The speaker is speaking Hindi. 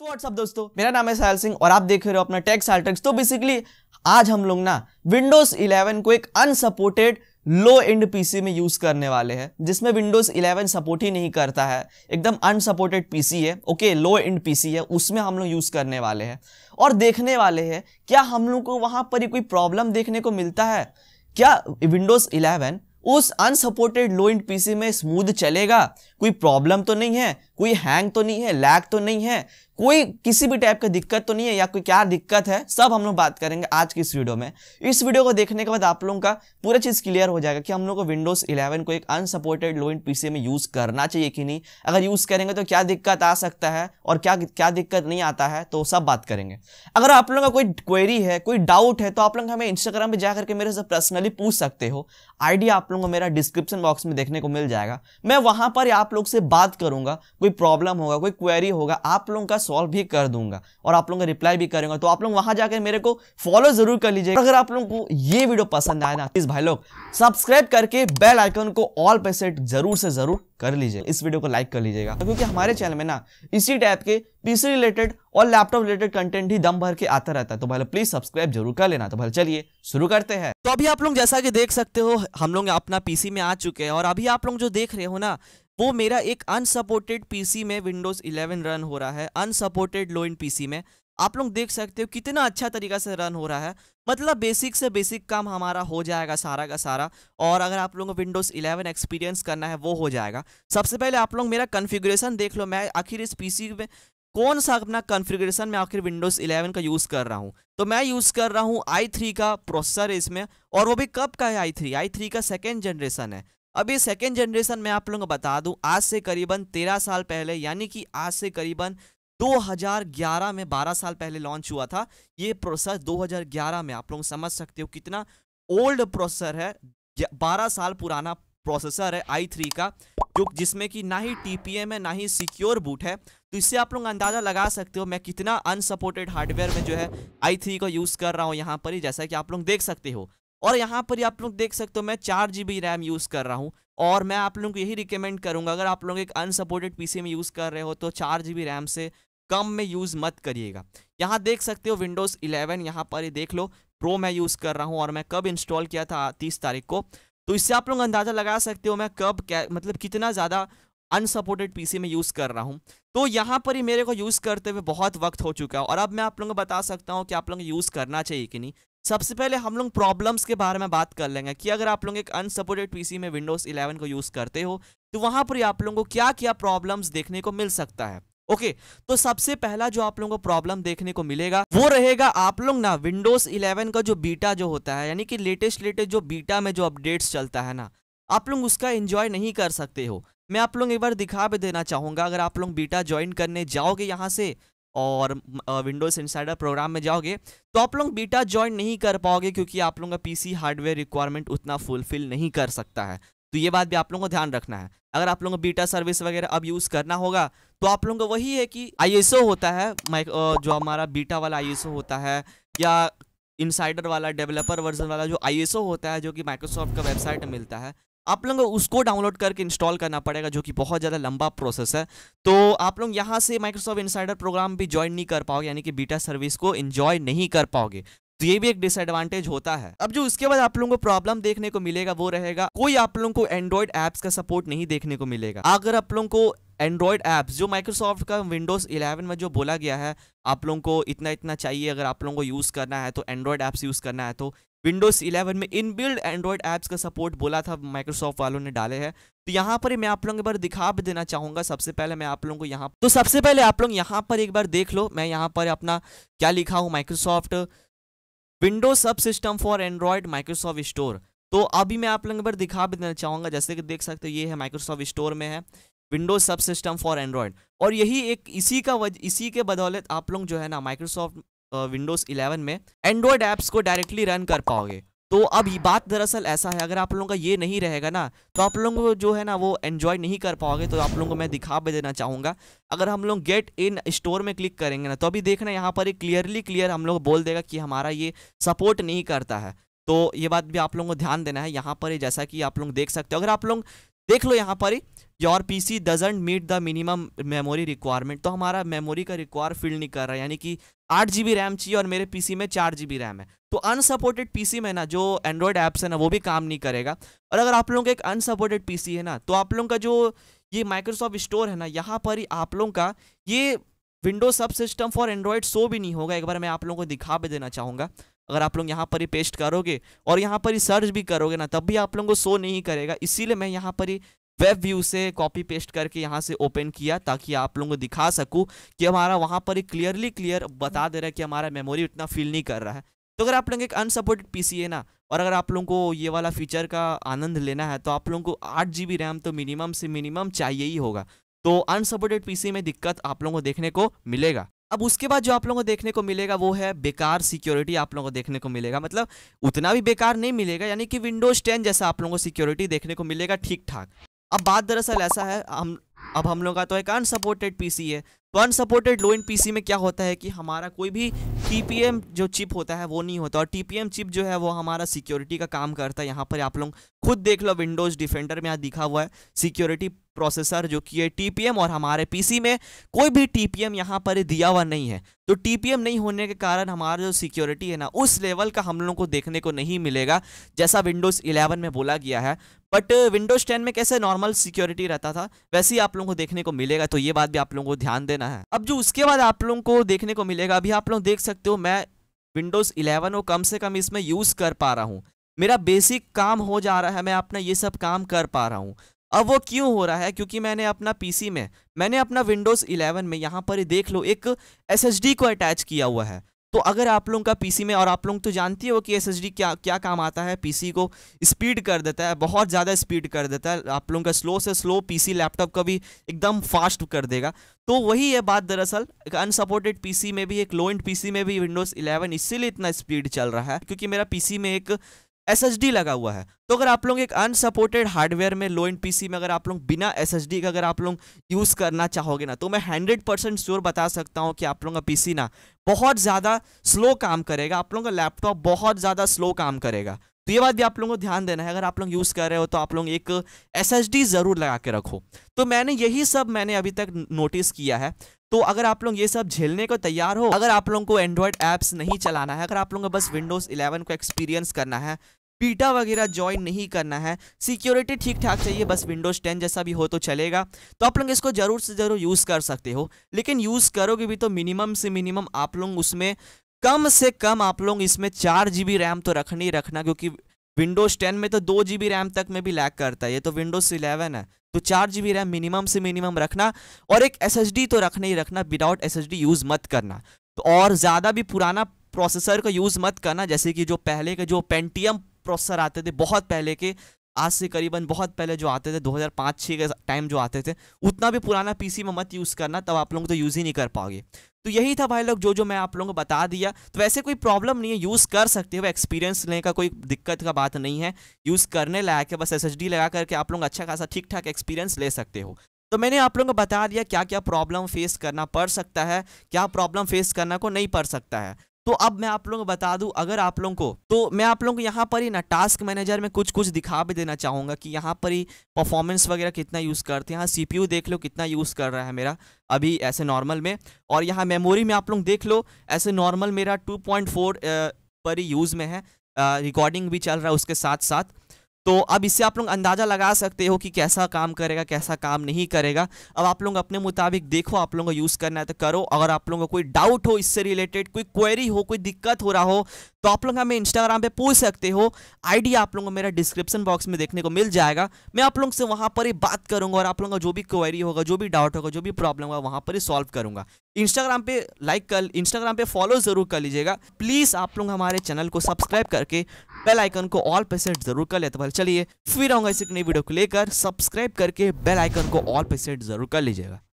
तो व्हाट्सअप दोस्तों मेरा नाम है साहल सिंह और आप देख रहे हो अपना टेक्स आल्ट्रिक्स तो बेसिकली आज हम लोग ना विंडोज 11 को एक अनसपोर्टेड लो एंड पीसी में यूज़ करने वाले हैं जिसमें विंडोज़ 11 सपोर्ट ही नहीं करता है एकदम अनसपोर्टेड पीसी है ओके लो एंड पीसी है उसमें हम लोग यूज़ करने वाले हैं और देखने वाले हैं क्या हम लोग को वहाँ पर कोई प्रॉब्लम देखने को मिलता है क्या विंडोज़ 11 उस अनसपोर्टेड लो एंड पीसी में स्मूथ चलेगा कोई प्रॉब्लम तो नहीं है कोई हैंग तो नहीं है लैग तो नहीं है कोई किसी भी टाइप की दिक्कत तो नहीं है या कोई क्या दिक्कत है सब हम लोग बात करेंगे आज की इस वीडियो में इस वीडियो को देखने के बाद आप लोगों का पूरा चीज़ क्लियर हो जाएगा कि हम लोग को विंडोज 11 को एक अनसपोर्टेड लो इन पीसी में यूज़ करना चाहिए कि नहीं अगर यूज़ करेंगे तो क्या दिक्कत आ सकता है और क्या क्या दिक्कत नहीं आता है तो सब बात करेंगे अगर आप लोगों का कोई क्वेरी है कोई डाउट है तो आप लोग हमें इंस्टाग्राम पर जा करके मेरे से पर्सनली पूछ सकते हो आइडिया आप लोगों को मेरा डिस्क्रिप्शन बॉक्स में देखने को मिल जाएगा मैं वहाँ पर आप लोग से बात करूँगा कोई प्रॉब्लम होगा कोई क्वेरी होगा आप लोगों का सॉल्व भी कर दूंगा और आप लोगों का रिप्लाई भी करूंगा तो आप लोग वहां जाकर मेरे को फॉलो जरूर कर लीजिए अगर आप लोगों को ये वीडियो पसंद आए ना प्लीज भाई लोग सब्सक्राइब करके बेल आइकन को ऑल पे सेट जरूर से जरूर कर लीजिए इस वीडियो को लाइक कर लीजिएगा क्योंकि हमारे चैनल में ना इसी टाइप के पीसी रिलेटेड और लैपटॉप रिलेटेड कंटेंट ही दम भर के आता रहता है तो भाई प्लीज सब्सक्राइब जरूर कर लेना तो भाई चलिए शुरू करते हैं तो अभी आप लोग जैसा कि देख सकते हो हम लोग अपना पीसी में आ चुके हैं और अभी आप लोग जो देख रहे हो ना वो मेरा एक अनसपोर्टेड पीसी में विंडोज़ 11 रन हो रहा है अनसपोर्टेड लो इन पीसी में आप लोग देख सकते हो कितना अच्छा तरीका से रन हो रहा है मतलब बेसिक से बेसिक काम हमारा हो जाएगा सारा का सारा और अगर आप लोगों को विंडोज़ 11 एक्सपीरियंस करना है वो हो जाएगा सबसे पहले आप लोग मेरा कन्फिग्रेशन देख लो मैं आखिर इस पी में कौन सा अपना कन्फिग्रेशन में आखिर विंडोज़ इलेवन का यूज़ कर रहा हूँ तो मैं यूज़ कर रहा हूँ आई का प्रोसेसर इसमें और वो भी कब का है आई थ्री का सेकेंड जनरेशन है अभी सेकेंड जनरेशन में आप लोगों को बता दूं आज से करीबन तेरह साल पहले यानी कि आज से करीबन 2011 में 12 साल पहले लॉन्च हुआ था ये प्रोसेसर 2011 में आप लोग समझ सकते हो कितना ओल्ड प्रोसेसर है 12 साल पुराना प्रोसेसर है आई थ्री का जो जिसमें कि ना ही एम है ना ही सिक्योर बूट है तो इससे आप लोग अंदाज़ा लगा सकते हो मैं कितना अनसपोर्टेड हार्डवेयर में जो है आई थ्री का यूज़ कर रहा हूँ यहाँ पर ही जैसा कि आप लोग देख सकते हो और यहाँ पर आप लोग देख सकते हो मैं चार जी बी रैम यूज़ कर रहा हूँ और मैं आप लोगों को यही रिकमेंड करूँगा अगर आप लोग एक अनसपोर्टेड पी में यूज़ कर रहे हो तो चार जी बी रैम से कम में यूज़ मत करिएगा यहाँ देख सकते हो विंडोज़ इलेवन यहाँ पर देख लो प्रो मैं यूज़ कर रहा हूँ और मैं कब इंस्टॉल किया था तीस तारीख को तो इससे आप लोग अंदाज़ा लगा सकते हो मैं कब क्या मतलब कितना ज़्यादा अनसपोर्टेड पीसी में यूज़ कर रहा हूँ तो यहाँ पर ही मेरे को यूज़ करते हुए बहुत वक्त हो चुका है और अब मैं आप लोगों को बता सकता हूँ कि आप लोगों को यूज़ करना चाहिए कि नहीं सबसे पहले हम लोग प्रॉब्लम्स के बारे में बात कर लेंगे कि अगर आप लोग एक अनसपोर्टेड पीसी में विंडोज़ 11 को यूज़ करते हो तो वहाँ पर आप लोगों को क्या क्या प्रॉब्लम्स देखने को मिल सकता है ओके okay, तो सबसे पहला जो आप लोगों को प्रॉब्लम देखने को मिलेगा वो रहेगा आप लोग ना विंडोज़ 11 का जो बीटा जो होता है यानी कि लेटेस्ट लेटेस्ट जो बीटा में जो अपडेट्स चलता है ना आप लोग उसका एंजॉय नहीं कर सकते हो मैं आप लोग एक बार दिखा भी देना चाहूंगा अगर आप लोग बीटा ज्वाइन करने जाओगे यहाँ से और विंडोज़ इनसाइडर प्रोग्राम में जाओगे तो आप लोग बीटा ज्वाइन नहीं कर पाओगे क्योंकि आप लोगों का पीसी हार्डवेयर रिक्वायरमेंट उतना फुलफिल नहीं कर सकता है तो ये बात भी आप लोगों को ध्यान रखना है अगर आप लोगों को बीटा सर्विस वगैरह अब यूज़ करना होगा तो आप लोगों को वही है कि आई होता है जो हमारा बीटा वाला आई होता है या इनसाइडर वाला डेवलपर वर्जन वाला जो आई होता है जो कि माइक्रोसॉफ्ट का वेबसाइट मिलता है आप लोगों को उसको डाउनलोड करके इंस्टॉल करना पड़ेगा जो कि बहुत ज़्यादा लंबा प्रोसेस है तो आप लोग यहाँ से माइक्रोसॉफ्ट इंसाइडर प्रोग्राम भी ज्वाइन नहीं कर पाओगे यानी कि बीटा सर्विस को इन्जॉय नहीं कर पाओगे तो ये भी एक डिसएडवांटेज होता है अब जो उसके बाद आप लोगों को प्रॉब्लम देखने को मिलेगा वो रहेगा कोई आप लोगों को एंड्रॉइड ऐप्स का सपोर्ट नहीं देखने को मिलेगा अगर आप लोगों को एंड्रॉयड ऐप्स जो माइक्रोसॉफ्ट का विंडोज़ 11 में जो बोला गया है आप लोगों को इतना इतना चाहिए अगर आप लोगों को यूज़ करना है तो एंड्रॉयड ऐप्स यूज़ करना है तो विंडोज़ 11 में इनबिल्ड एंड्रॉयड ऐप्स का सपोर्ट बोला था माइक्रोसॉफ्ट वालों ने डाले हैं तो यहाँ पर मैं आप लोगों के बार दिखा भी देना चाहूंगा सबसे पहले मैं आप लोगों को यहाँ तो सबसे पहले आप लोग यहाँ पर एक बार देख लो मैं यहाँ पर अपना क्या लिखा हूँ Microsoft Windows subsystem for Android Microsoft Store तो अभी मैं आप लोगों बार दिखा भी देना चाहूंगा जैसे कि देख सकते हो ये है माइक्रोसॉफ्ट स्टोर में है Windows subsystem for Android और यही एक इसी का वज, इसी के बदौलत आप लोग जो है ना माइक्रोसॉफ्ट विंडोज़ इलेवन में एंड्रॉयड ऐप्स को डायरेक्टली रन कर पाओगे तो अब ये बात दरअसल ऐसा है अगर आप लोगों का ये नहीं रहेगा ना तो आप लोगों को जो है ना वो एन्जॉय नहीं कर पाओगे तो आप लोगों को मैं दिखा भी देना चाहूँगा अगर हम लोग गेट इन स्टोर में क्लिक करेंगे ना तो अभी देखना यहाँ पर एक क्लियरली क्लियर हम लोग बोल देगा कि हमारा ये सपोर्ट नहीं करता है तो ये बात भी आप लोगों को ध्यान देना है यहाँ पर जैसा कि आप लोग देख सकते हो अगर आप लोग देख लो यहाँ पर ही your P C doesn't meet the minimum memory requirement तो हमारा मेमोरी का रिक्वायर फिल नहीं कर रहा है यानी कि आठ जी बी रैम चाहिए और मेरे पी सी में चार जी बी रैम है तो अनसपोर्टेड पी सी में ना जो एंड्रॉयड ऐप्स है ना वो भी काम नहीं करेगा और अगर आप लोगों का एक अनसपोर्टेड पी सी है ना तो आप लोगों का जो ये माइक्रोसॉफ्ट स्टोर है ना यहाँ पर ही आप लोगों का ये विंडो सब सिस्टम फॉर एंड्रॉयड शो भी नहीं होगा एक बार मैं आप लोगों को दिखा भी देना चाहूँगा अगर आप लोग यहाँ पर ही पेस्ट करोगे और यहाँ पर ही सर्च भी करोगे ना तब भी आप लोगों को शो नहीं करेगा इसीलिए मैं यहाँ पर ही वेब व्यू से कॉपी पेस्ट करके यहाँ से ओपन किया ताकि आप लोगों को दिखा सकूँ कि हमारा वहाँ पर ही क्लियरली क्लियर बता दे रहा है कि हमारा मेमोरी उतना फील नहीं कर रहा है तो अगर आप लोग एक अनसपोर्टेड पी है ना और अगर आप लोगों को ये वाला फीचर का आनंद लेना है तो आप लोगों को आठ जी बी रैम तो मिनिमम से मिनिमम चाहिए ही होगा तो अनसपोर्टेड पीसी में दिक्कत आप लोगों को देखने को मिलेगा अब उसके बाद जो आप लोगों को देखने को मिलेगा वो है बेकार सिक्योरिटी आप लोगों को देखने को मिलेगा मतलब उतना भी बेकार नहीं मिलेगा यानी कि विंडोज टेन जैसा आप लोगों को सिक्योरिटी देखने को मिलेगा ठीक ठाक अब बात दरअसल ऐसा है हम अब हम लोग का तो एक अनसपोर्टेड पीसी है तो सपोर्टेड लो इन पीसी में क्या होता है कि हमारा कोई भी टीपीएम जो चिप होता है वो नहीं होता और टीपीएम चिप जो है वो हमारा सिक्योरिटी का काम करता है यहाँ पर आप लोग खुद देख लो विंडोज़ डिफेंडर में यहाँ दिखा हुआ है सिक्योरिटी प्रोसेसर जो कि है टीपीएम और हमारे पीसी में कोई भी टीपीएम यहाँ पर दिया हुआ नहीं है तो टीपीएम नहीं होने के कारण हमारा जो सिक्योरिटी है ना उस लेवल का हम लोगों को देखने को नहीं मिलेगा जैसा विंडोज़ इलेवन में बोला गया है बट विंडोज़ टेन में कैसे नॉर्मल सिक्योरिटी रहता था वैसे ही आप लोगों को देखने को मिलेगा तो ये बात भी आप लोगों को ध्यान देना करना है अब जो उसके बाद आप लोगों को देखने को मिलेगा अभी आप लोग देख सकते हो मैं विंडोज़ इलेवन को कम से कम इसमें यूज़ कर पा रहा हूँ मेरा बेसिक काम हो जा रहा है मैं अपना ये सब काम कर पा रहा हूँ अब वो क्यों हो रहा है क्योंकि मैंने अपना पीसी में मैंने अपना विंडोज़ 11 में यहाँ पर देख लो एक एसएसडी को अटैच किया हुआ है तो अगर आप लोगों का पीसी में और आप लोग तो जानती हो कि एसएसडी क्या क्या काम आता है पीसी को स्पीड कर देता है बहुत ज़्यादा स्पीड कर देता है आप लोगों का स्लो से स्लो पीसी लैपटॉप का भी एकदम फास्ट कर देगा तो वही है बात दरअसल अनसपोर्टेड पीसी में भी एक लो एंड पीसी में भी विंडोज़ 11 इसीलिए इतना स्पीड चल रहा है क्योंकि मेरा पी में एक एस लगा हुआ है तो अगर आप लोग एक अनसपोर्टेड हार्डवेयर में लो एंड पीसी में अगर आप लोग बिना एस का अगर आप लोग यूज़ करना चाहोगे ना तो मैं हंड्रेड परसेंट श्योर बता सकता हूँ कि आप लोगों का पीसी ना बहुत ज़्यादा स्लो काम करेगा आप लोगों का लैपटॉप बहुत ज़्यादा स्लो काम करेगा तो ये बात भी आप लोगों को ध्यान देना है अगर आप लोग यूज़ कर रहे हो तो आप लोग एक एस ज़रूर लगा के रखो तो मैंने यही सब मैंने अभी तक नोटिस किया है तो अगर आप लोग ये सब झेलने को तैयार हो अगर आप लोगों को एंड्रॉयड ऐप्स नहीं चलाना है अगर आप लोगों को बस विंडोज़ 11 को एक्सपीरियंस करना है बीटा वगैरह ज्वाइन नहीं करना है सिक्योरिटी ठीक ठाक चाहिए बस विंडोज़ टेन जैसा भी हो तो चलेगा तो आप लोग इसको ज़रूर से ज़रूर यूज़ कर सकते हो लेकिन यूज़ करोगे भी तो मिनिमम से मिनिमम आप लोग उसमें कम से कम आप लोग इसमें चार जी रैम तो रखना ही रखना क्योंकि विंडोज़ टेन में तो दो जी रैम तक में भी लैग करता है ये तो विंडोज़ इलेवन है तो चार जी रैम मिनिमम से मिनिमम रखना और एक एस तो रखना ही रखना विदाउट एस यूज़ मत करना तो और ज़्यादा भी पुराना प्रोसेसर का यूज़ मत करना जैसे कि जो पहले के जो पेंटियम प्रोसेसर आते थे बहुत पहले के आज से करीबन बहुत पहले जो आते थे 2005-6 के टाइम जो आते थे उतना भी पुराना पीसी में मत यूज़ करना तब आप लोग तो यूज़ ही नहीं कर पाओगे तो यही था भाई लोग जो जो मैं आप लोगों को बता दिया तो वैसे कोई प्रॉब्लम नहीं है यूज़ कर सकते हो एक्सपीरियंस लेने का कोई दिक्कत का बात नहीं है यूज़ करने लायक है बस एस लगा करके आप लोग अच्छा खासा ठीक ठाक एक्सपीरियंस ले सकते हो तो मैंने आप लोगों को बता दिया क्या क्या प्रॉब्लम फेस करना पड़ सकता है क्या प्रॉब्लम फेस करना को नहीं पड़ सकता है तो अब मैं आप लोगों को बता दूं अगर आप लोगों को तो मैं आप लोगों को यहाँ पर ही ना टास्क मैनेजर में कुछ कुछ दिखा भी देना चाहूँगा कि यहाँ पर ही परफॉर्मेंस वगैरह कितना यूज़ करते हैं यहाँ सी देख लो कितना यूज़ कर रहा है मेरा अभी ऐसे नॉर्मल में और यहाँ मेमोरी में आप लोग देख लो ऐसे नॉर्मल मेरा टू पर ही यूज़ में है रिकॉर्डिंग भी चल रहा है उसके साथ साथ तो अब इससे आप लोग अंदाज़ा लगा सकते हो कि कैसा काम करेगा कैसा काम नहीं करेगा अब आप लोग अपने मुताबिक देखो आप लोगों को यूज़ करना है तो करो अगर आप लोगों को कोई डाउट हो इससे रिलेटेड कोई क्वेरी हो कोई दिक्कत हो रहा हो तो आप लोग हमें इंस्टाग्राम पे पूछ सकते हो आइडिया आप लोगों को मेरा डिस्क्रिप्शन बॉक्स में देखने को मिल जाएगा मैं आप लोग से वहाँ पर ही बात करूँगा और आप लोगों का जो भी क्वेरी होगा जो भी डाउट होगा जो भी प्रॉब्लम होगा वहाँ पर ही सॉल्व करूँगा इंस्टाग्राम पे लाइक कर इंस्टाग्राम पे फॉलो ज़रूर कर लीजिएगा प्लीज़ आप लोग हमारे चैनल को सब्सक्राइब करके बेल आइकन को ऑल पे जरूर कर लेते चलिए फिर आऊंगा इस नई वीडियो को लेकर सब्सक्राइब करके बेल आइकन को ऑल पे सेट जरूर कर लीजिएगा